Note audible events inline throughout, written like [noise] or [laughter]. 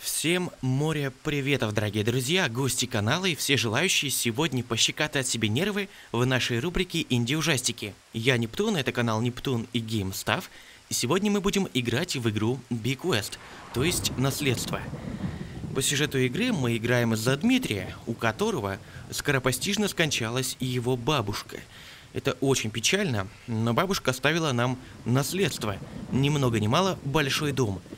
Всем море приветов, дорогие друзья, гости канала и все желающие сегодня пощекотать себе нервы в нашей рубрике «Инди-ужастики». Я Нептун, это канал Нептун и GameStaff, и сегодня мы будем играть в игру Big West, то есть «Наследство». По сюжету игры мы играем за Дмитрия, у которого скоропостижно скончалась его бабушка. Это очень печально, но бабушка оставила нам наследство, ни много ни мало большой дом –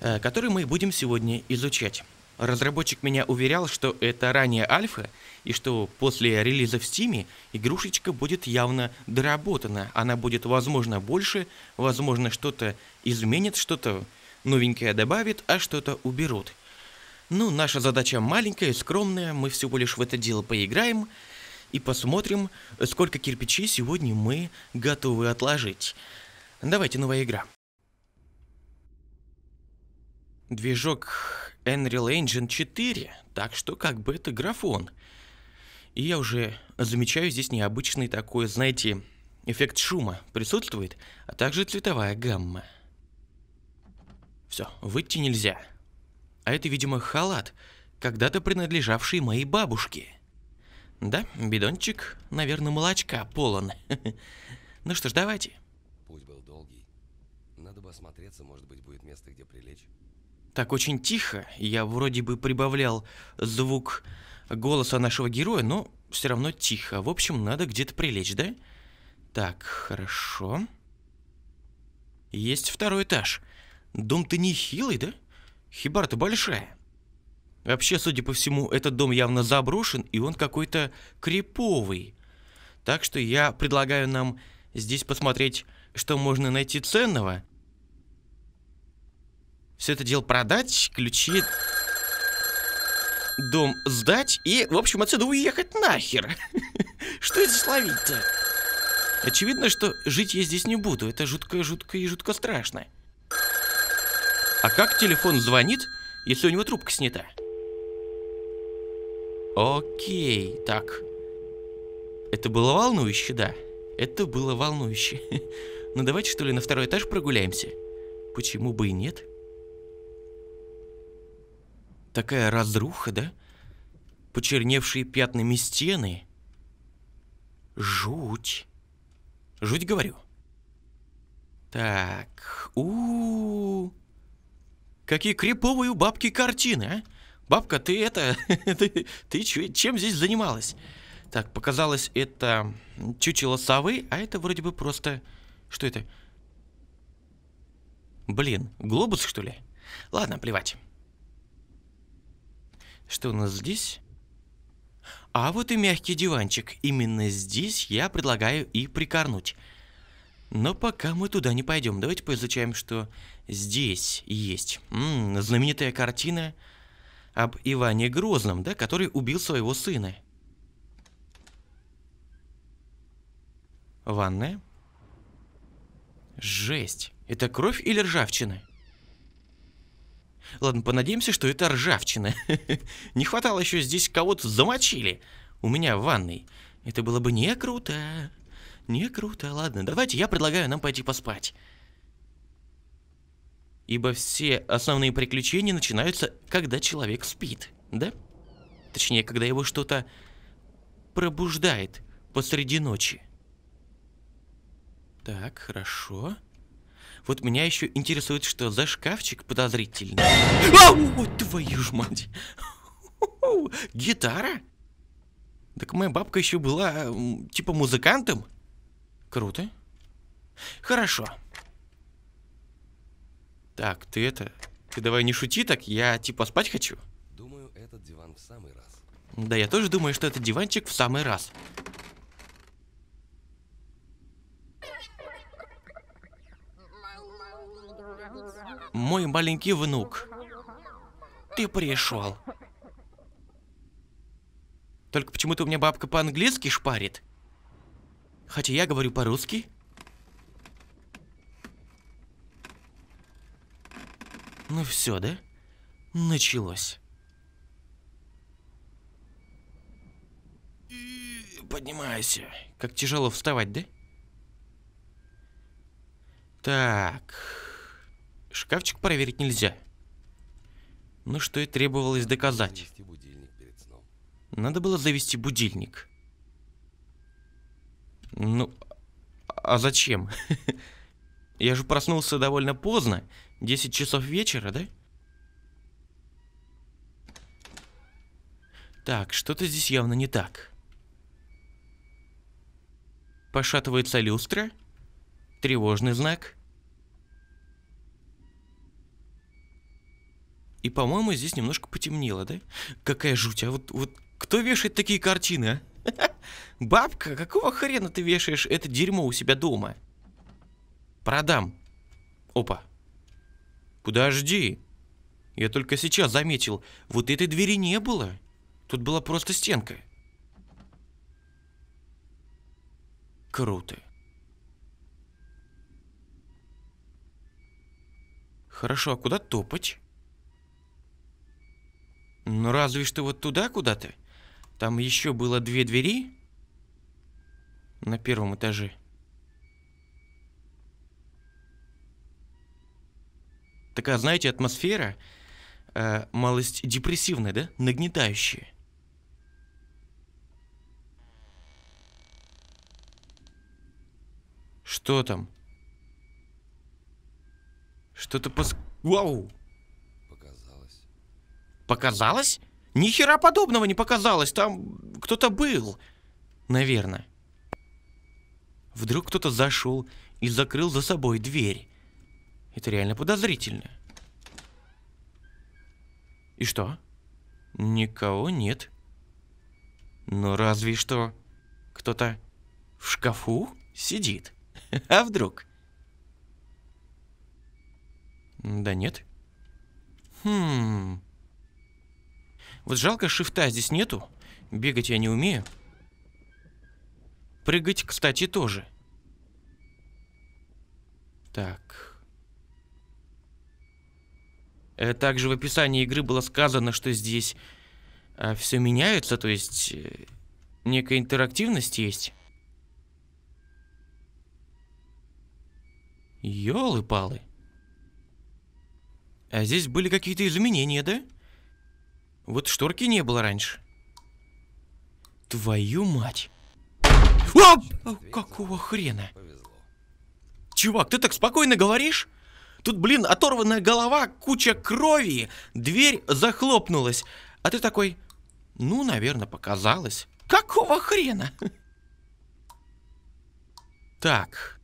Э, который мы будем сегодня изучать. Разработчик меня уверял, что это ранее альфа, и что после релиза в Steam игрушечка будет явно доработана. Она будет, возможно, больше, возможно, что-то изменит, что-то новенькое добавит, а что-то уберут. Ну, наша задача маленькая, скромная, мы всего лишь в это дело поиграем и посмотрим, сколько кирпичей сегодня мы готовы отложить. Давайте новая игра движок Unreal Engine 4, так что как бы это графон. И я уже замечаю здесь необычный такой, знаете, эффект шума присутствует, а также цветовая гамма. Все, выйти нельзя. А это, видимо, халат, когда-то принадлежавший моей бабушке. Да, бидончик, наверное, молочка полон. [laughs] Ну что ж, давайте. Путь был долгий. Надо бы осмотреться, может быть, будет место, где прилечь. Так очень тихо, я вроде бы прибавлял звук голоса нашего героя, но все равно тихо. В общем, надо где-то прилечь, да? Так, хорошо. Есть второй этаж. Дом-то не хилый, да? Хибарта большая. Вообще, судя по всему, этот дом явно заброшен, и он какой-то криповый. Так что я предлагаю нам здесь посмотреть, что можно найти ценного, все это дело продать, ключи дом сдать и, в общем, отсюда уехать нахер. [laughs] Что это словить-то? Очевидно, что жить я здесь не буду. Это жутко, жутко и жутко страшно. А как телефон звонит, если у него трубка снята? Окей, так. Это было волнующе, да. Это было волнующе. [laughs] Ну давайте что ли на второй этаж прогуляемся? Почему бы и нет? Такая разруха, да? Почерневшие пятнами стены. Жуть. Жуть говорю. Так, у, -у, -у. Какие криповые у бабки картины, а? Бабка, ты это... [laughs] ты ты чем здесь занималась? Так, показалось, это чучело совы, а это вроде бы просто... Что это? Блин, глобус, что ли? Ладно, плевать. Что у нас здесь? А вот и мягкий диванчик. Именно здесь я предлагаю и прикорнуть. Но пока мы туда не пойдем, давайте поизучаем, что здесь есть. М -м, знаменитая картина об Иване Грозном, да, который убил своего сына. Ванная. Жесть. Это кровь или ржавчина? Ладно, понадеемся, что это ржавчина. [laughs] Не хватало еще здесь кого-то замочили. У меня в ванной. Это было бы не круто. Не круто. Ладно, давайте я предлагаю нам пойти поспать. Ибо все основные приключения начинаются, когда человек спит, да? Точнее, когда его что-то пробуждает посреди ночи. Так, хорошо. Хорошо. Вот меня еще интересует, что за шкафчик подозрительный. А Ау, твою ж мать. [laughs] Гитара? Так моя бабка еще была, типа, музыкантом? Круто. Хорошо. Так, ты это... Ты давай не шути так, я, типа, спать хочу. Думаю, этот диван в самый раз. Да, я тоже думаю, что этот диванчик в самый раз. мой маленький внук. Ты пришел. Только почему-то у меня бабка по-английски шпарит. Хотя я говорю по-русски. Ну все, да? Началось. Поднимайся. Как тяжело вставать, да? Так. Шкафчик проверить нельзя. Ну что и требовалось доказать. Надо было завести будильник. Ну, а зачем? [laughs] Я же проснулся довольно поздно, 10 часов вечера, да? Так, что-то здесь явно не так. Пошатывается люстра. Тревожный знак. И, по-моему, здесь немножко потемнело, да? Какая жуть, а вот, вот кто вешает такие картины, а? [laughs] Бабка, какого хрена ты вешаешь это дерьмо у себя дома? Продам. Опа. Подожди. Я только сейчас заметил, вот этой двери не было. Тут была просто стенка. Круто. Хорошо, а куда топать? Ну, разве что вот туда куда-то. Там еще было две двери на первом этаже. Такая, знаете, атмосфера э, малость депрессивная, да? Нагнетающая. Что там? Что-то пос... Вау! Показалось? Ни хера подобного не показалось. Там кто-то был. Наверное. Вдруг кто-то зашел и закрыл за собой дверь. Это реально подозрительно. И что? Никого нет. Ну разве что кто-то в шкафу сидит. [laughs] А вдруг? Да нет. Хм... Вот жалко, шифта здесь нету. Бегать я не умею. Прыгать, кстати, тоже. Так. Э, также в описании игры было сказано, что здесь а, все меняется, то есть э, некая интерактивность есть. Ёлы-палы. А здесь были какие-то изменения, да? Да. Вот шторки не было раньше. Твою мать. Оп! А, а, какого хрена? Чувак, ты так спокойно говоришь? Тут, блин, оторванная голова, куча крови, дверь захлопнулась. А ты такой, ну, наверное, показалось. Какого хрена? Так.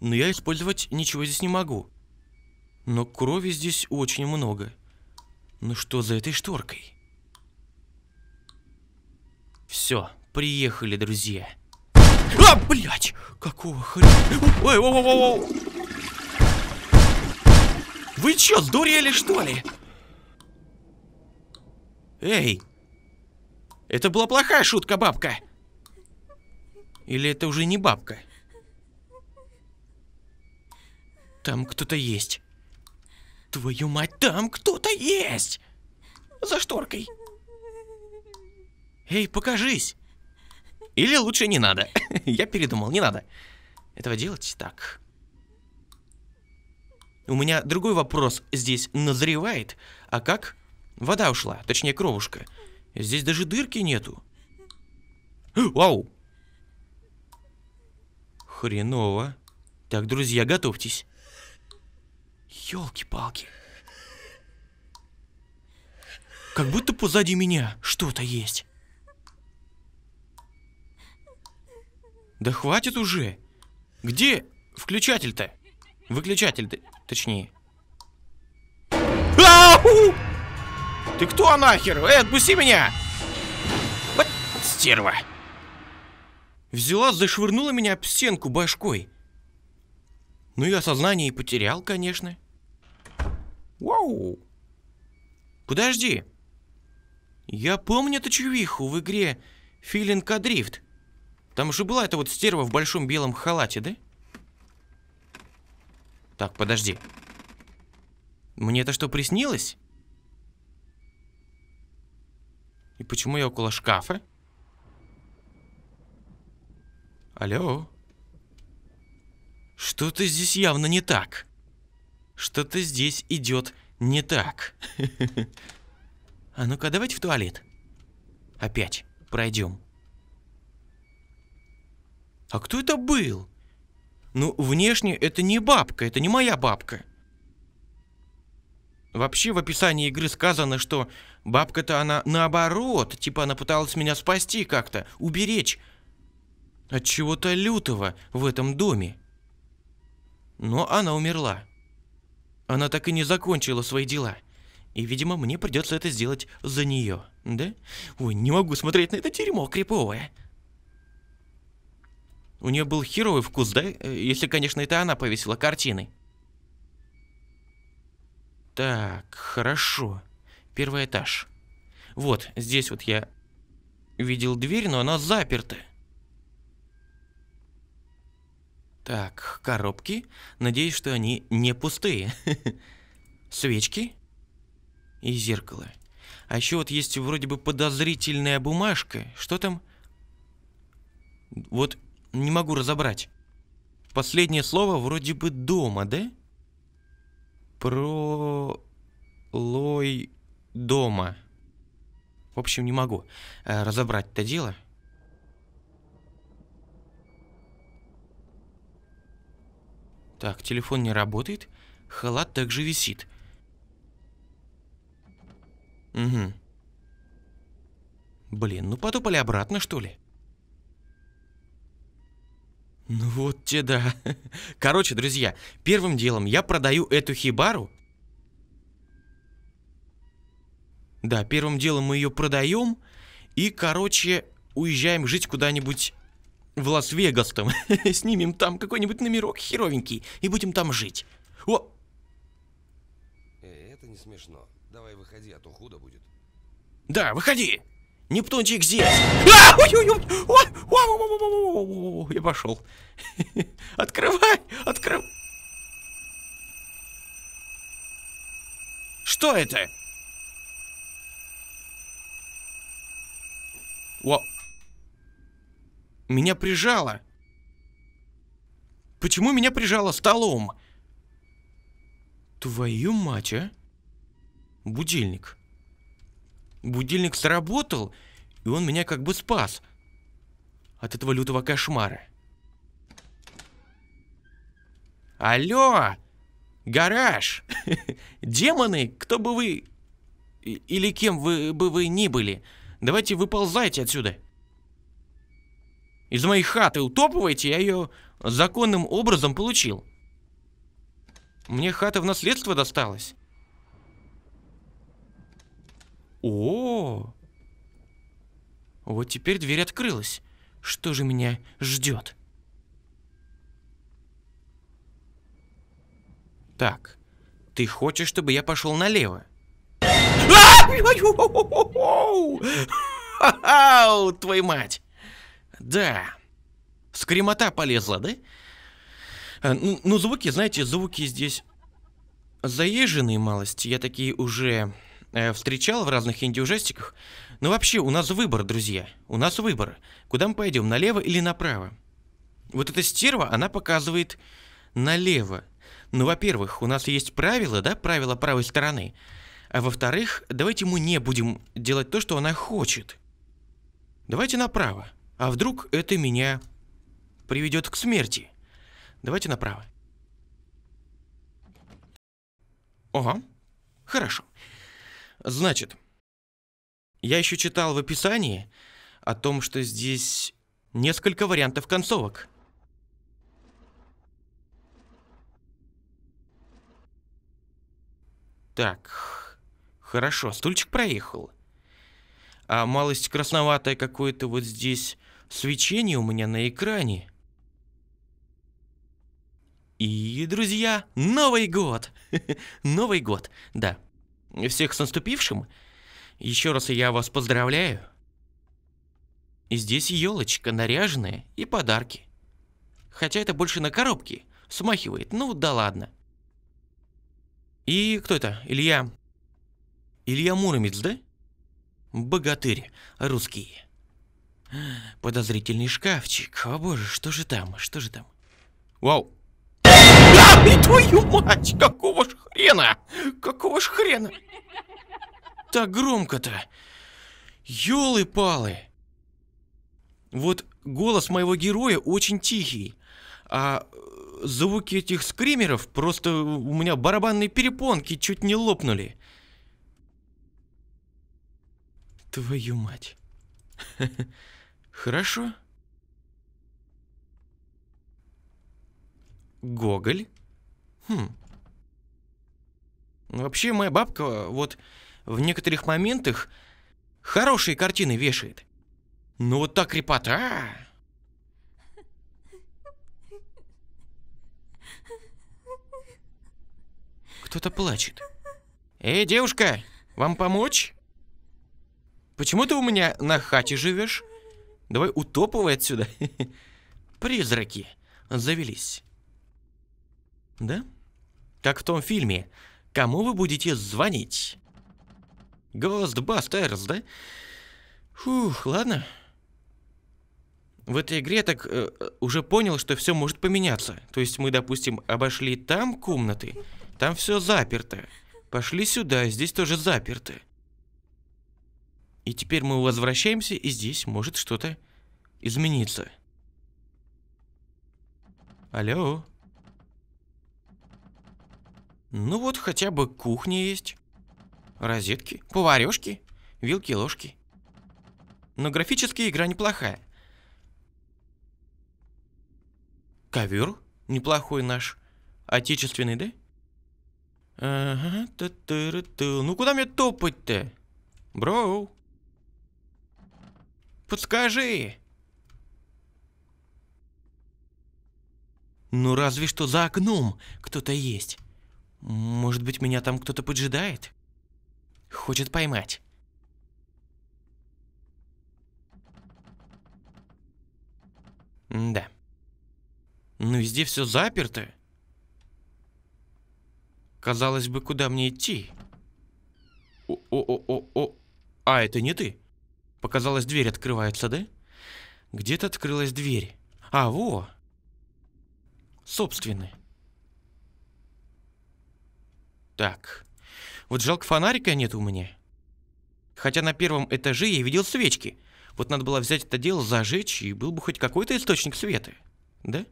Но я использовать ничего здесь не могу. Но крови здесь очень много. Ну что за этой шторкой? Все, приехали, друзья. А, блядь! Какого хрена? Ой, о, о, о, Вы чё, сдурели что ли? Эй! Это была плохая шутка, бабка. Или это уже не бабка? Там кто-то есть. Твою мать, там кто-то есть! За шторкой. Эй, покажись! Или лучше не надо. [laughs] Я передумал, не надо этого делать. Так. У меня другой вопрос здесь назревает. А как? Вода ушла, точнее кровушка. Здесь даже дырки нету. [gasps] Вау! Хреново. Так, друзья, готовьтесь. Ёлки, палки Как будто позади меня что-то есть. Да хватит уже. Где включатель-то? Выключатель-то, точнее. Ау! Ты кто нахер? Эй, отпусти меня! Вот стерва. Взяла, зашвырнула меня об стенку башкой. Ну я сознание и потерял, конечно. Вау! Подожди. Я помню эту чувиху в игре Филинка Дрифт. Там же была эта вот стерва в большом белом халате, да? Так, подожди. Мне это что, приснилось? И почему я около шкафа? Алло? Что-то здесь явно не так. Что-то здесь идет не так. А ну-ка, давайте в туалет. Опять пройдем. А кто это был? Ну, внешне это не бабка, это не моя бабка. Вообще в описании игры сказано, что бабка-то она наоборот, типа она пыталась меня спасти как-то, уберечь от чего-то лютого в этом доме. Но она умерла. Она так и не закончила свои дела. И, видимо, мне придется это сделать за нее, да? Ой, не могу смотреть на это дерьмо криповое. У нее был херовый вкус, да? Э, если, конечно, это она повесила картины. Так, хорошо. Первый этаж. Вот, здесь вот я видел дверь, но она заперта. Так, коробки. Надеюсь, что они не пустые. [laughs] Свечки и зеркало. А еще вот есть вроде бы подозрительная бумажка. Что там? Вот не могу разобрать. Последнее слово вроде бы дома, да? Про... Лой... Дома. В общем, не могу э, разобрать это дело. Так, телефон не работает. Халат также висит. Угу. Блин, ну потопали обратно, что ли? Ну вот те да. [laughs] Короче, друзья, первым делом я продаю эту хибару. Да, первым делом мы ее продаем. И, короче, уезжаем жить куда-нибудь в Лас-Вегас там, [laughs] снимем там какой-нибудь номерок херовенький и будем там жить. О! Э, это не смешно. Давай выходи, а то худо будет. Да, выходи! Нептунчик здесь! [laughs] А! Я пошел. [laughs] Открывай! Открывай! Что это? О, меня прижало. Почему меня прижало столом? Твою мать, а? Будильник. Будильник сработал, и он меня как бы спас от этого лютого кошмара. Алло! Гараж! [laughs] Демоны, кто бы вы... Или кем вы бы вы ни были, давайте выползайте отсюда. Из моей хаты утопываете, я ее законным образом получил. Мне хата в наследство досталась. О, вот теперь дверь открылась. Что же меня ждет? Так, ты хочешь, чтобы я пошел налево? А! [laughs] Твою мать! Да. Скремота полезла, да? А, ну, ну, звуки, знаете, звуки здесь заезженные малости. Я такие уже э, встречал в разных инди-ужастиках. Но ну, вообще, у нас выбор, друзья. У нас выбор. Куда мы пойдем, налево или направо? Вот эта стерва, она показывает налево. Ну, во-первых, у нас есть правила, да, правила правой стороны. А во-вторых, давайте мы не будем делать то, что она хочет. Давайте направо. А вдруг это меня приведет к смерти? Давайте направо. Ага, хорошо. Значит, я еще читал в описании о том, что здесь несколько вариантов концовок. Так, хорошо, стульчик проехал. А малость красноватая какое-то вот здесь свечение у меня на экране. И, друзья, Новый год! [laughs] Новый год, да. Всех с наступившим. Еще раз я вас поздравляю. И здесь елочка наряженная и подарки. Хотя это больше на коробке. Смахивает, ну да ладно. И кто это? Илья... Илья Муромец, да? Богатырь русские. Подозрительный шкафчик. О боже, что же там? Что же там? Вау. А, твою мать! Какого ж хрена? Какого ж хрена? Так громко-то. Ёлы-палы. Вот голос моего героя очень тихий. А звуки этих скримеров просто у меня барабанные перепонки чуть не лопнули. Твою мать. [laughs] Хорошо. Гоголь? Хм. Вообще, моя бабка вот в некоторых моментах хорошие картины вешает. Ну вот так репота. А! Кто-то плачет. Эй, девушка, вам помочь? Почему ты у меня на хате живешь? Давай утопывай отсюда. [laughs] Призраки завелись. Да? Как в том фильме. Кому вы будете звонить? Ghostbusters, да? Фух, ладно. В этой игре я так э, э уже понял, что все может поменяться. То есть мы, допустим, обошли там комнаты, там все заперто. Пошли сюда, здесь тоже заперто. И теперь мы возвращаемся, и здесь может что-то измениться. Алло. Ну вот хотя бы кухня есть. Розетки, поварешки, вилки, ложки. Но графически игра неплохая. Ковер неплохой наш. Отечественный, да? Ага, та -та -та. ну куда мне топать-то? Броу. Подскажи!» «Ну разве что за окном кто-то есть. Может быть, меня там кто-то поджидает? Хочет поймать». да. Но ну, везде все заперто. Казалось бы, куда мне идти? О-о-о-о-о. А, это не ты. Показалось, дверь открывается, да? Где-то открылась дверь. А, во! Собственный. Так. Вот жалко фонарика нет у меня. Хотя на первом этаже я видел свечки. Вот надо было взять это дело, зажечь, и был бы хоть какой-то источник света. Да?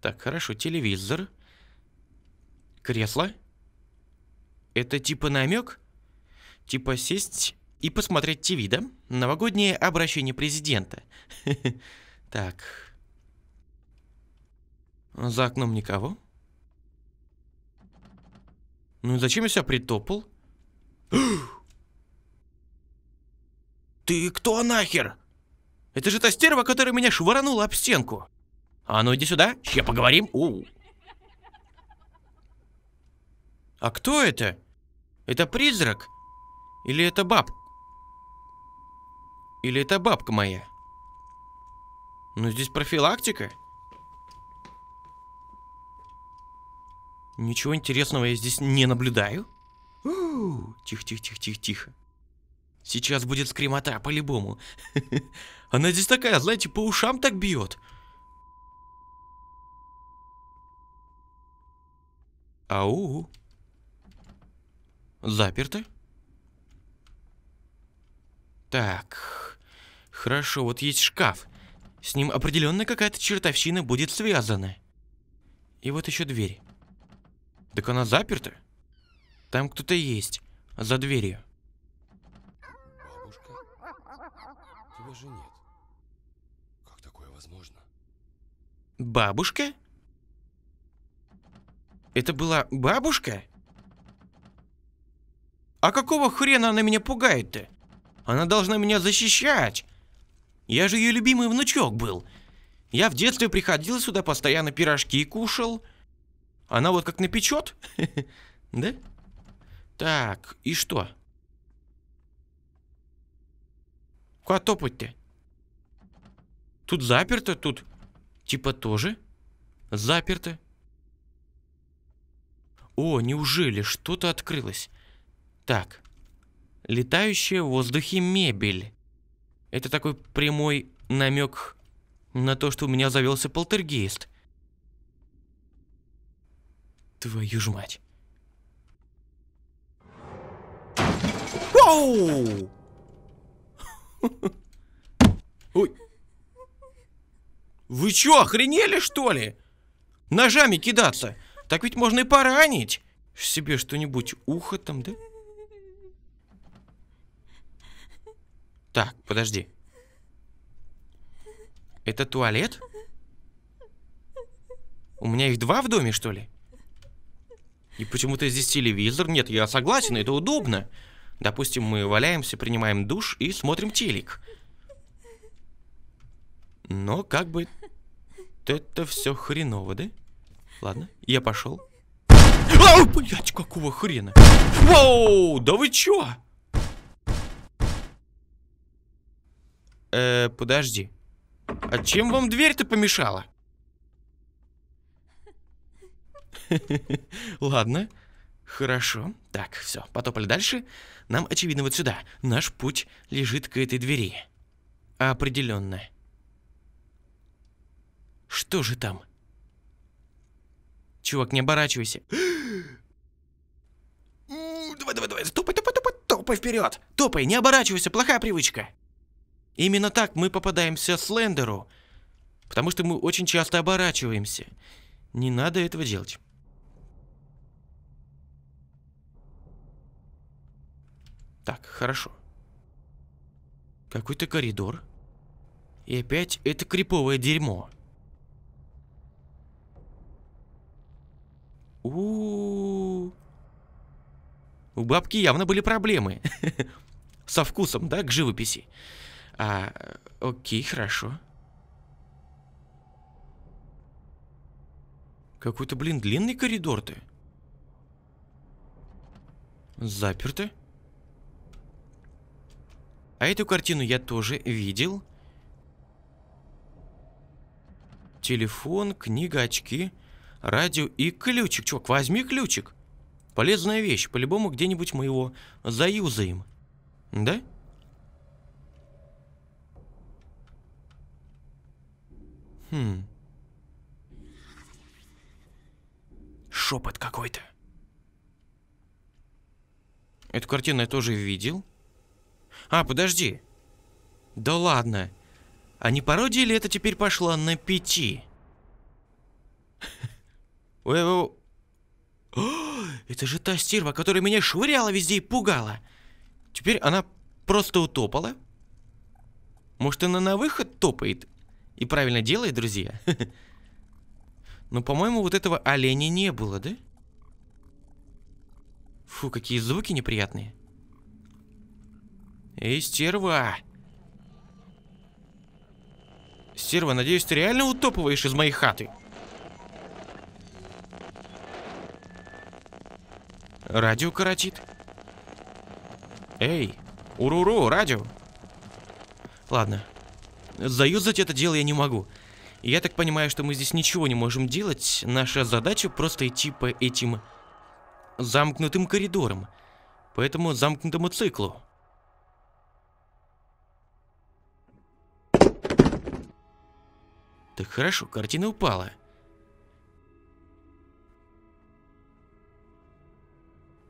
Так, хорошо, телевизор. Кресло. Это типа намек? Типа сесть и посмотреть ТВ, да? Новогоднее обращение президента. [laughs] Так. За окном никого. Ну и зачем я себя притопал? [gasps] Ты кто нахер? Это же та стерва, которая меня швырнула об стенку. А ну иди сюда, сейчас поговорим. У. А кто это? Это призрак? Или это баб? Или это бабка моя? Ну, здесь профилактика. Ничего интересного я здесь не наблюдаю. Тихо-тихо-тихо-тихо-тихо. Сейчас будет скримота, по-любому. [laughs] Она здесь такая, знаете, по ушам так бьет. Ау. Заперто. Так. Хорошо, вот есть шкаф. С ним определенно какая-то чертовщина будет связана. И вот еще дверь. Так она заперта? Там кто-то есть. За дверью. Бабушка, тебя же нет. Как такое возможно? Бабушка? Это была бабушка? А какого хрена она меня пугает-то? Она должна меня защищать. Я же ее любимый внучок был. Я в детстве приходил сюда, постоянно пирожки кушал. Она вот как напечет. [laughs] Да? Так, и что? Куда топать-то? Тут заперто, тут типа тоже заперто. О, неужели что-то открылось? Так. Летающая в воздухе мебель. Это такой прямой намек на то, что у меня завелся полтергейст. Твою ж мать. Оу! Ой. Вы чё, охренели что ли? Ножами кидаться? Так ведь можно и поранить. Себе что-нибудь ухо там, да? Так, подожди. Это туалет? У меня их два в доме, что ли? И почему-то здесь телевизор. Нет, я согласен, это удобно. Допустим, мы валяемся, принимаем душ и смотрим телек. Но как бы это все хреново, да? Ладно, я пошел. Ау, блядь, какого хрена? Воу, да вы чё? Э, подожди. А чем вам дверь-то помешала? [laughs] Ладно. Хорошо. Так, все, потопали дальше. Нам, очевидно, вот сюда. Наш путь лежит к этой двери. Определенно. Что же там? Чувак, не оборачивайся. [gasps] давай, давай, давай, топай, топай, топай, топай вперед. Топай, не оборачивайся, плохая привычка. Именно так мы попадаемся Слендеру, потому что мы очень часто оборачиваемся. Не надо этого делать. Так, хорошо. Какой-то коридор. И опять это криповое дерьмо. У, -у, -у. У бабки явно были проблемы. [laughs] Со вкусом, да, к живописи. А, э, окей, хорошо. Какой-то, блин, длинный коридор ты. Заперто. А эту картину я тоже видел. Телефон, книга, очки, радио и ключик. Чувак, возьми ключик. Полезная вещь. По-любому где-нибудь мы его заюзаем. Да? Хм. Шепот какой-то. Эту картину я тоже видел. А, подожди. Да ладно. А не пародия ли это теперь пошла на пяти? [laughs] Ой, [gasps] это же та стерва, которая меня швыряла везде и пугала. Теперь она просто утопала. Может, она на выход топает? И правильно делает, друзья. [laughs] Но, по-моему, вот этого оленя не было, да? Фу, какие звуки неприятные. Эй, стерва! Стерва, надеюсь, ты реально утопываешь из моей хаты? Радио коротит. Эй, уруру, радио. Ладно, Заюзать это дело я не могу. Я так понимаю, что мы здесь ничего не можем делать. Наша задача просто идти по этим замкнутым коридорам. По этому замкнутому циклу. Так хорошо, картина упала.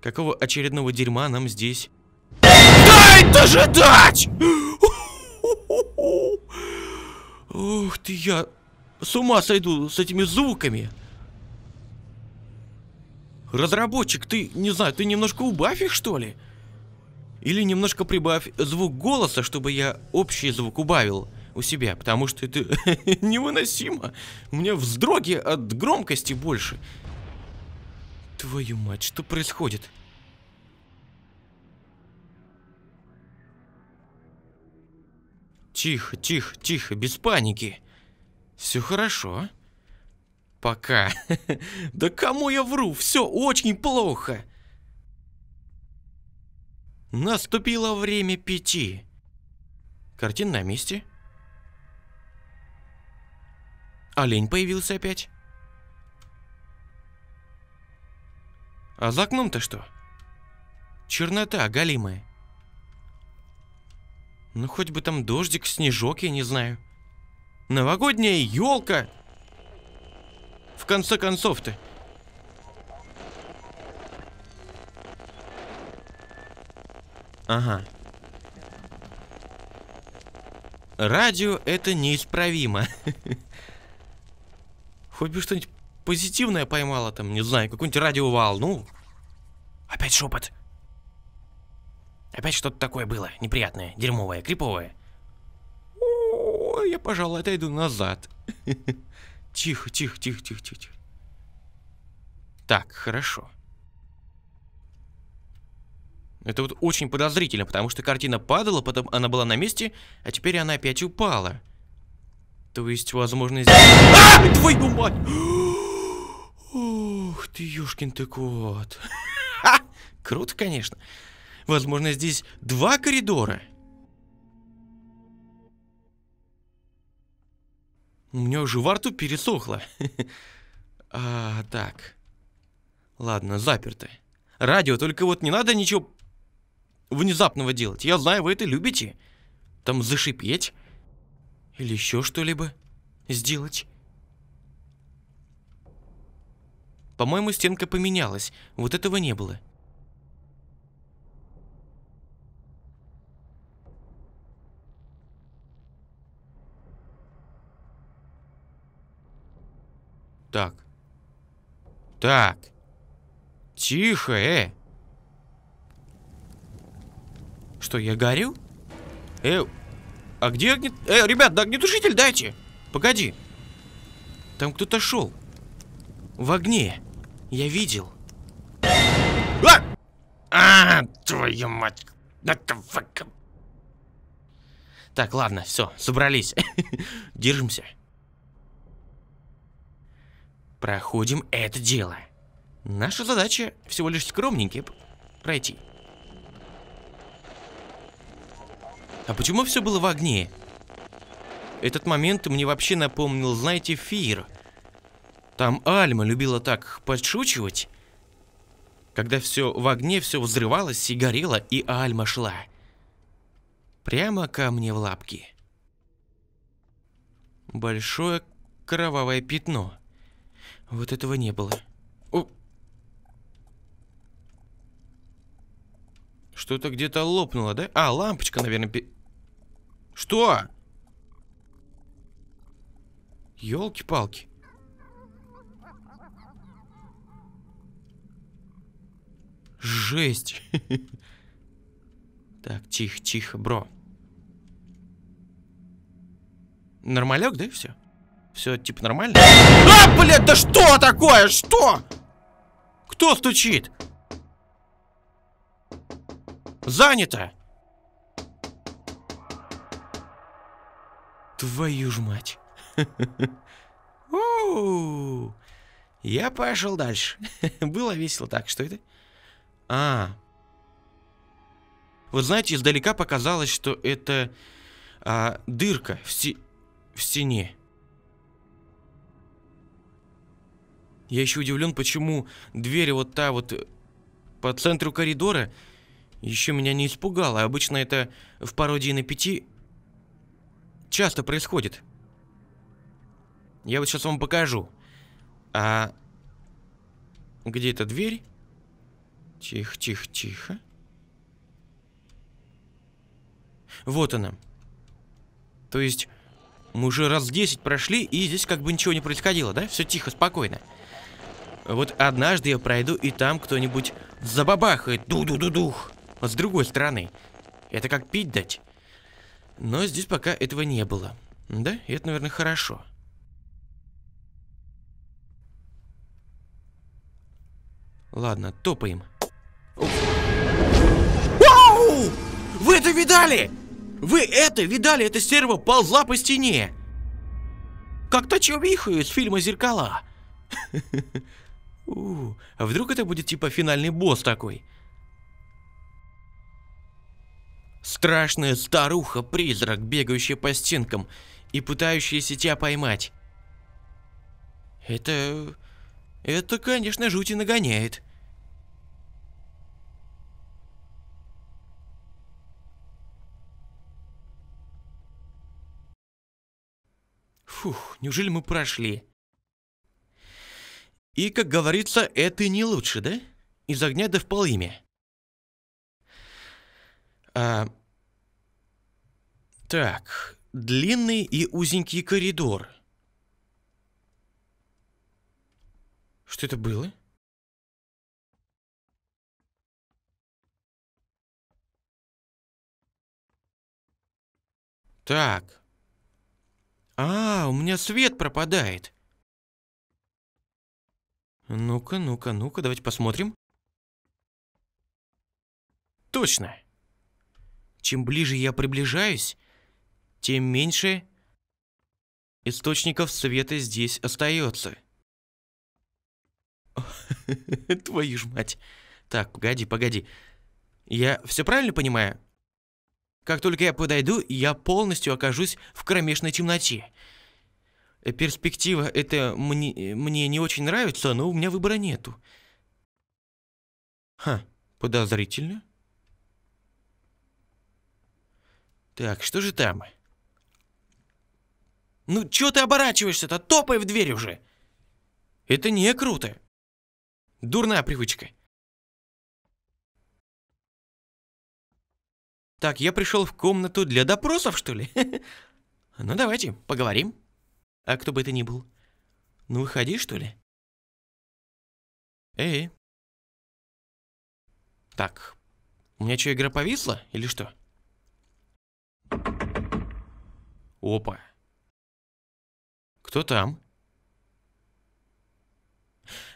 Какого очередного дерьма нам здесь... Дай дожидать! Ух ты, я с ума сойду с этими звуками. Разработчик, ты, не знаю, ты немножко убавь их, что ли? Или немножко прибавь звук голоса, чтобы я общий звук убавил у себя, потому что это [laughs] невыносимо. У меня вздроги от громкости больше. Твою мать, что происходит? Тихо, тихо, тихо, без паники. Все хорошо. Пока. [laughs] да кому я вру? Все очень плохо. Наступило время пяти. Картин на месте. Олень появился опять. А за окном-то что? Чернота голимая. Ну хоть бы там дождик, снежок, я не знаю. Новогодняя елка. В конце концов ты. Ага. Радио это неисправимо. [laughs] Хоть бы что-нибудь позитивное поймала там, не знаю, какую-нибудь радиоволну. Опять шепот. Опять что-то такое было, неприятное, дерьмовое, криповое. О, я, пожалуй, отойду назад. [laughs] Тихо, тихо, тихо, тихо, тихо. Так, хорошо. Это вот очень подозрительно, потому что картина падала, потом она была на месте, а теперь она опять упала. То есть, возможно, здесь... А! Твою мать! Ух ты, ёшкин ты кот. [laughs] Круто, конечно. Возможно, здесь два коридора. У меня уже во рту пересохло. [laughs] а, так. Ладно, заперто. Радио, только вот не надо ничего внезапного делать. Я знаю, вы это любите. Там зашипеть. Или еще что-либо сделать. По-моему, стенка поменялась. Вот этого не было. Так. Так. Тихо, э. Что, я горю? Э, а где огнет... Э, ребят, да огнетушитель дайте. Погоди. Там кто-то шел. В огне. Я видел. А! а, твою мать. Так, ладно, все, собрались. [laughs] Держимся проходим это дело. Наша задача всего лишь скромненько пройти. А почему все было в огне? Этот момент мне вообще напомнил, знаете, Фир. Там Альма любила так подшучивать, когда все в огне, все взрывалось и горело, и Альма шла. Прямо ко мне в лапки. Большое кровавое пятно. Вот этого не было. О! Что-то где-то лопнуло, да? А, лампочка, наверное, пи... Что? Ёлки-палки. Жесть. [laughs] Так, тихо, тихо, бро. Нормалек, да, и все? Все, типа, нормально? А, блядь, да что такое? Что? Кто стучит? Занято! Твою ж мать. [laughs] Я пошел дальше. [laughs] Было весело так. Что это? А. Вот знаете, издалека показалось, что это а, дырка в, сте в стене. Я еще удивлен, почему дверь вот та вот по центру коридора еще меня не испугала. Обычно это в пародии на пяти часто происходит. Я вот сейчас вам покажу. А где эта дверь? Тихо, тихо, тихо. Вот она. То есть мы уже раз 10 прошли, и здесь как бы ничего не происходило, да? Все тихо, спокойно. Вот однажды я пройду, и там кто-нибудь забабахает. Ду-ду-ду-дух. Вот с другой стороны. Это как пить дать. Но здесь пока этого не было. Да, и это, наверное, хорошо. Ладно, топаем. Вау! Вы это видали? Вы это видали? Эта стерва ползла по стене. Как та чувиха из фильма «Зеркала». [laughs] У, а вдруг это будет типа финальный босс такой? Страшная старуха-призрак, бегающая по стенкам и пытающаяся тебя поймать. Это... Это, конечно, жути нагоняет. Фух, неужели мы прошли? И, как говорится, это не лучше, да? Из огня да в полыми. А... Так, длинный и узенький коридор. Что это было? Так. А, у меня свет пропадает. Ну-ка, ну-ка, ну-ка, давайте посмотрим. Точно. Чем ближе я приближаюсь, тем меньше источников света здесь остается. [laughs] Твою ж мать. Так, погоди, погоди. Я все правильно понимаю? Как только я подойду, я полностью окажусь в кромешной темноте. Э, перспектива это мне, э, мне не очень нравится, но у меня выбора нету. Ха, подозрительно. Так, что же там? Ну, чё ты оборачиваешься-то? Топай в дверь уже! Это не круто. Дурная привычка. Так, я пришел в комнату для допросов, что ли? [laughs] Ну, давайте, поговорим. А кто бы это ни был? Ну выходи, что ли? Эй. Так. У меня что, игра повисла или что? Опа. Кто там?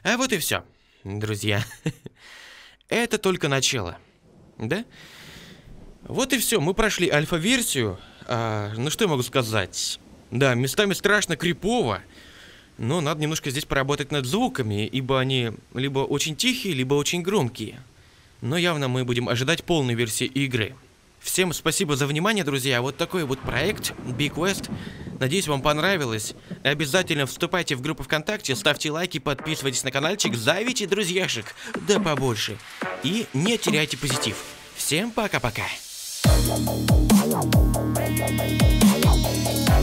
А вот и все, друзья. [laughs] Это только начало. Да? Вот и все, мы прошли альфа-версию. А, ну что я могу сказать? Да, местами страшно крипово, но надо немножко здесь поработать над звуками, ибо они либо очень тихие, либо очень громкие. Но явно мы будем ожидать полной версии игры. Всем спасибо за внимание, друзья. Вот такой вот проект Big West. Надеюсь, вам понравилось. Обязательно вступайте в группу ВКонтакте, ставьте лайки, подписывайтесь на каналчик, зовите друзьяшек, да побольше. И не теряйте позитив. Всем пока-пока.